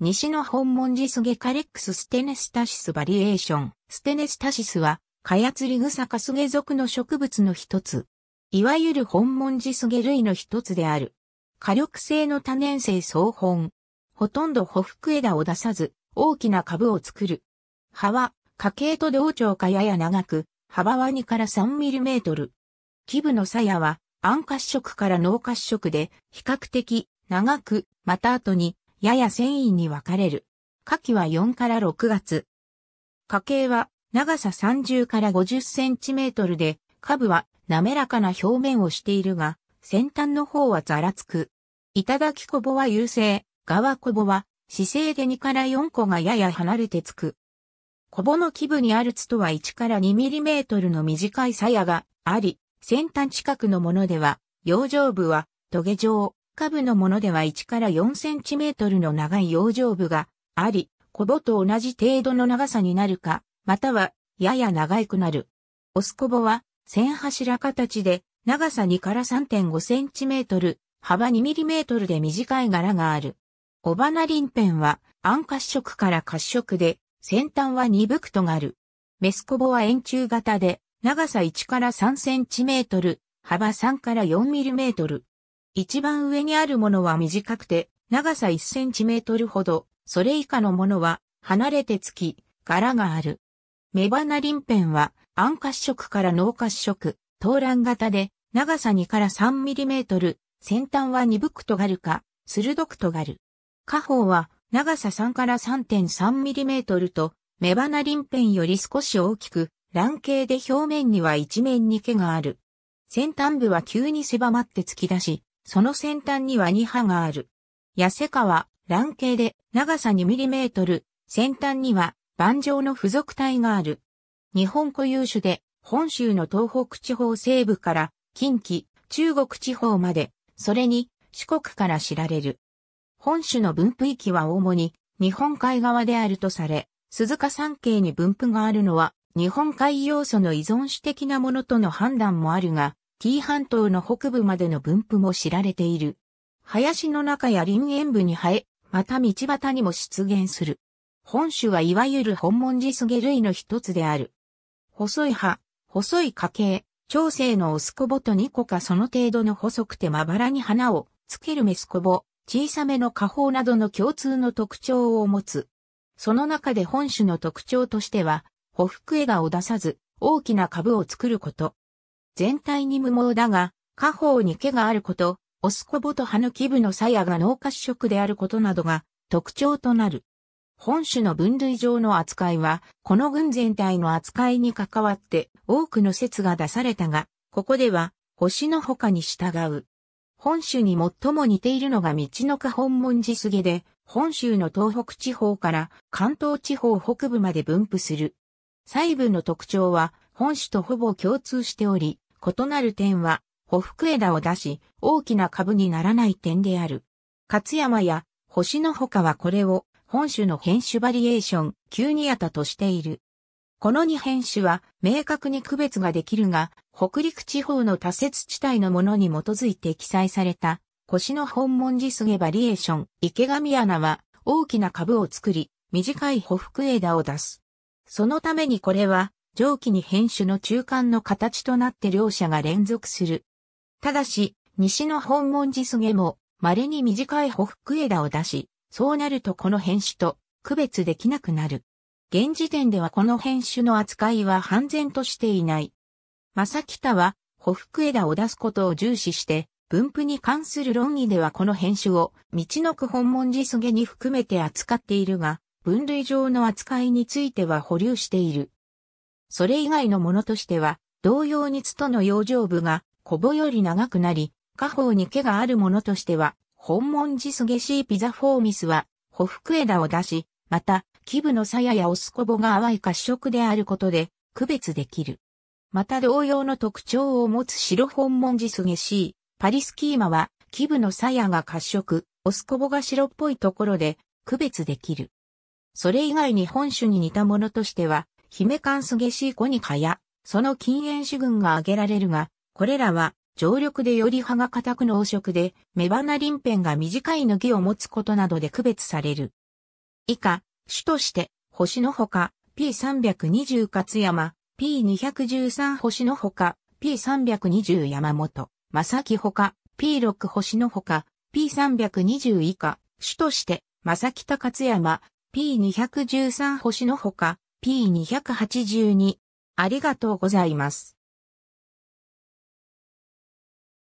西の本文字スゲカレックスステネスタシスバリエーション。ステネスタシスは、カヤツリグサカスゲ属の植物の一つ。いわゆる本文字スゲ類の一つである。火力性の多年生草本。ほとんど匍匐枝を出さず、大きな株を作る。葉は、花茎と同長かやや長く、幅は2から3ミリメートル。基部の鞘は、暗褐色から濃褐色で、比較的、長く、また後に、やや繊維に分かれる。夏季は4から6月。花茎は長さ30から50センチメートルで、下部は滑らかな表面をしているが、先端の方はざらつく。頂こぼは優勢、側こぼは姿勢で2から4個がやや離れてつく。こぼの基部にあるつとは1から2ミリメートルの短い鞘があり、先端近くのものでは、洋上部はトゲ状、下部のものでは1から4センチメートルの長い養生部があり、コボと同じ程度の長さになるか、またはやや長くなる。オスコボは線柱形で長さ2から3.5センチメートル、幅2ミリメートルで短い柄がある。オバナリンペンは暗褐色から褐色で先端は鈍くとがる。メスコボは円柱型で長さ1から3センチメートル、幅3から4ミリメートル。一番上にあるものは短くて、長さ1センチメートルほど、それ以下のものは離れてつき、柄がある。メバナリンペンは、暗褐色から濃褐色、東蘭型で、長さ2から3ミリメートル、先端は鈍く尖るか、鋭く尖る。下方は、長さ3から3.3ミリメートルと、メバナリンペンより少し大きく、卵形で表面には一面に毛がある。先端部は急に狭まって突き出し、その先端には2刃がある。痩せ川、卵形で長さ2トル、先端には盤状の付属体がある。日本固有種で本州の東北地方西部から近畿、中国地方まで、それに四国から知られる。本種の分布域は主に日本海側であるとされ、鈴鹿山系に分布があるのは日本海要素の依存種的なものとの判断もあるが、紀伊半島の北部までの分布も知られている。林の中や林園部に生え、また道端にも出現する。本種はいわゆる本文字すげ類の一つである。細い葉、細い花茎、長生のオスコボと2個かその程度の細くてまばらに花をつけるメスコボ、小さめの花砲などの共通の特徴を持つ。その中で本種の特徴としては、ほふく枝を出さず、大きな株を作ること。全体に無毛だが、下方に毛があること、オスコボと歯の基部の鞘が脳褐色であることなどが特徴となる。本種の分類上の扱いは、この群全体の扱いに関わって多くの説が出されたが、ここでは星の他に従う。本種に最も似ているのが道の下本文字杉で、本州の東北地方から関東地方北部まで分布する。細部の特徴は、本種とほぼ共通しており、異なる点は、ほふく枝を出し、大きな株にならない点である。勝山や星の他はこれを本種の変種バリエーション、急にやたとしている。この二変種は明確に区別ができるが、北陸地方の多節地帯のものに基づいて記載された、腰の本文字すげバリエーション、池上穴は大きな株を作り、短いほふく枝を出す。そのためにこれは上記に編集の中間の形となって両者が連続する。ただし、西の本文字すげも、稀に短いほふく枝を出し、そうなるとこの変集と区別できなくなる。現時点ではこの編種の扱いは半然としていない。正北は、ほふく枝を出すことを重視して、分布に関する論議ではこの編集を、道のく本文字すげに含めて扱っているが、分類上の扱いについては保留している。それ以外のものとしては、同様にツの養生部が、コボより長くなり、下方に毛があるものとしては、本文ジスゲシーピザフォーミスは、ほふ枝を出し、また、基部の鞘やオスコボが淡い褐色であることで、区別できる。また同様の特徴を持つ白本文ジスゲシー、パリスキーマは、基部の鞘が褐色、オスコボが白っぽいところで、区別できる。それ以外に本種に似たものとしては、姫関すげしいコニカや、その禁煙種群が挙げられるが、これらは、常緑でより葉が固く濃色で、目花輪辺が短いの儀を持つことなどで区別される。以下、種として、星のほか、P320 勝山、P213 星のほか、P320 山本、正木ほか、P6 星のほか、P320 以下、種として、正木高津山、P213 星のほか、P282。ありがとうございます。